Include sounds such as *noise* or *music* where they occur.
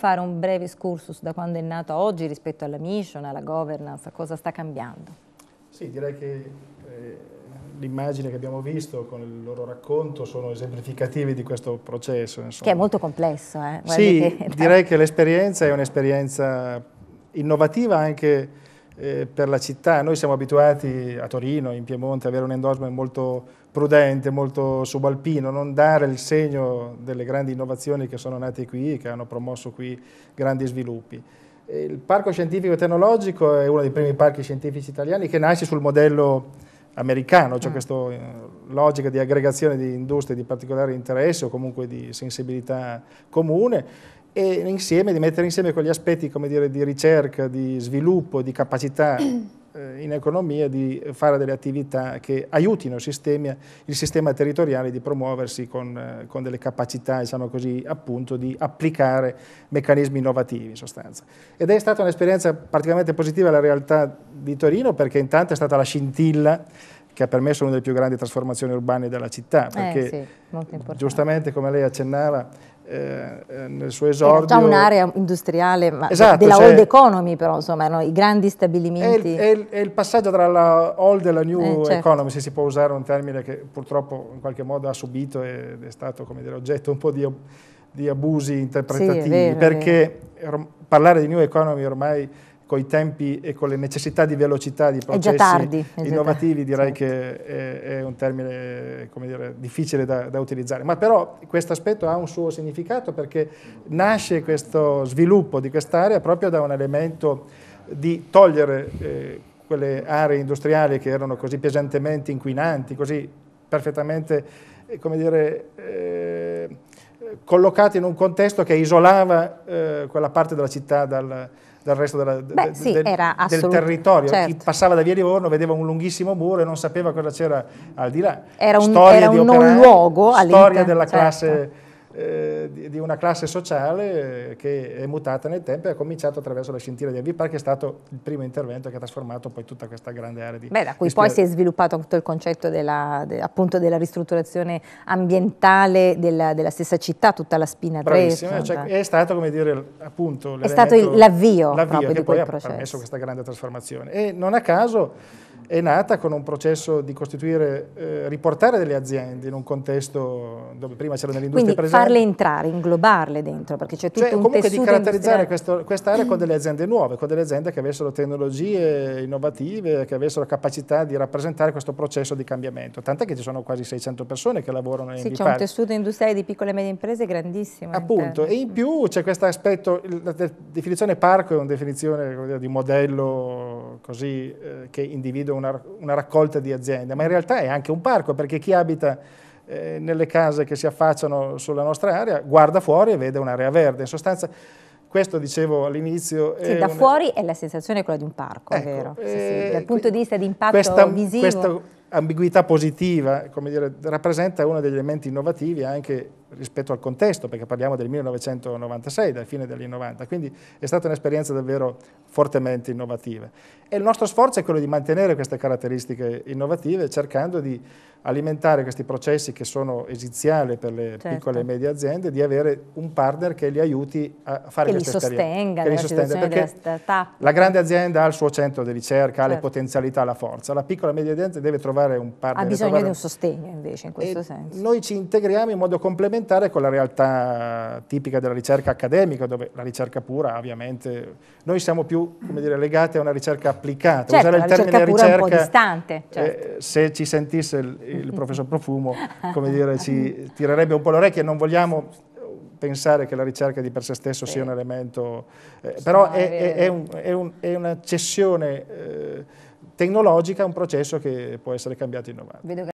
fare un breve scursus da quando è nata oggi rispetto alla mission, alla governance, a cosa sta cambiando? Sì, direi che eh, l'immagine che abbiamo visto con il loro racconto sono esemplificativi di questo processo. Insomma. Che è molto complesso. Eh? sì, che... direi che l'esperienza è un'esperienza innovativa anche eh, per la città. Noi siamo abituati a Torino, in Piemonte, ad avere un endorsement molto prudente, molto subalpino, non dare il segno delle grandi innovazioni che sono nate qui, che hanno promosso qui grandi sviluppi. Eh, il parco scientifico e tecnologico è uno dei primi parchi scientifici italiani che nasce sul modello americano, cioè mm. questa eh, logica di aggregazione di industrie di particolare interesse o comunque di sensibilità comune e insieme, di mettere insieme quegli aspetti dire, di ricerca, di sviluppo, di capacità *clears throat* eh, in economia di fare delle attività che aiutino il sistema, il sistema territoriale di promuoversi con, eh, con delle capacità, diciamo così, appunto, di applicare meccanismi innovativi in sostanza. Ed è stata un'esperienza particolarmente positiva la realtà di Torino perché intanto è stata la scintilla che ha permesso una delle più grandi trasformazioni urbane della città, eh, perché eh, sì, giustamente come lei accennava eh, eh nel suo esordio... Era già un'area industriale esatto, della cioè, old economy però, insomma, erano i grandi stabilimenti. È il, è, è il, passaggio tra la old e la new eh, certo. economy, se si può usare un termine che purtroppo in qualche modo ha subito ed è stato dire, oggetto un po' di, di abusi interpretativi, sì, vero, perché parlare di new economy ormai con i tempi e con le necessità di velocità di processi tardi, innovativi direi certo. che è, è, un termine dire, difficile da, da, utilizzare. Ma però questo aspetto ha un suo significato perché nasce questo sviluppo di quest'area proprio da un elemento di togliere eh, quelle aree industriali che erano così pesantemente inquinanti, così perfettamente eh, come dire, eh, collocate in un contesto che isolava eh, quella parte della città dal dal resto della, Beh, de, sì, del, del, territorio. Certo. Chi passava da via Livorno vedeva un lunghissimo muro e non sapeva cosa c'era al di là. Era un, storia di un non operai, luogo. Storia della certo. classe eh, di, di, una classe sociale che è mutata nel tempo e ha cominciato attraverso la scintilla di Avi Park, che è stato il primo intervento che ha trasformato poi tutta questa grande area di... Beh, da cui poi si è sviluppato tutto il concetto della, de, appunto della ristrutturazione ambientale della, della stessa città, tutta la spina Bravissima, cioè, è stato come dire appunto... È stato l'avvio, l'avvio proprio che di poi ha processo. permesso questa grande trasformazione. E non a caso è nata con un processo di costituire, eh, riportare delle aziende in un contesto dove prima c'erano le industrie Quindi farle entrare, inglobarle dentro, perché c'è tutto cioè, un comunque di caratterizzare quest'area con *clears throat* delle aziende nuove, con delle aziende che avessero tecnologie innovative, che avessero capacità di rappresentare questo processo di cambiamento. Tant'è che ci sono quasi 600 persone che lavorano in Sì, c'è un tessuto industriale di piccole e medie imprese grandissimo. Appunto, e in più c'è questo aspetto, la definizione parco è una definizione dire, di modello così eh, che individua una, una, raccolta di aziende, ma in realtà è anche un parco, perché chi abita eh, nelle case che si affacciano sulla nostra area guarda fuori e vede un'area verde. In sostanza, questo dicevo all'inizio. Sì, da una... fuori è la sensazione quella di un parco, ecco, è vero? sì, sì. Eh, dal punto di vista di impatto questa, visivo. Questa ambiguità positiva, come dire, rappresenta uno degli elementi innovativi anche rispetto al contesto, perché parliamo del 1996, dalla fine degli anni 90, quindi è stata un'esperienza davvero fortemente innovativa. E il nostro sforzo è quello di mantenere queste caratteristiche innovative, cercando di alimentare questi processi che sono esiziali per le certo. piccole e medie aziende, di avere un partner che li aiuti a fare che queste esperienze. Che li sostenga, perché la grande azienda ha il suo centro di ricerca, certo. ha le certo. potenzialità, la forza, la piccola e media azienda deve trovare un partner. Ha bisogno di un sostegno invece in questo senso. Noi ci integriamo in modo complementare confrontare con la realtà tipica della ricerca accademica, dove la ricerca pura ovviamente, noi siamo più dire, legati a una ricerca applicata, certo, usare il termine ricerca, ricerca un po' distante, eh, certo. eh, se ci sentisse il, il professor *laughs* Profumo come dire, ci tirerebbe un po' le orecchie, non vogliamo pensare che la ricerca di per sé stesso sì. sia un elemento, eh, però è, è, è, un, un, è, una cessione eh, tecnologica, un processo che può essere cambiato e innovato.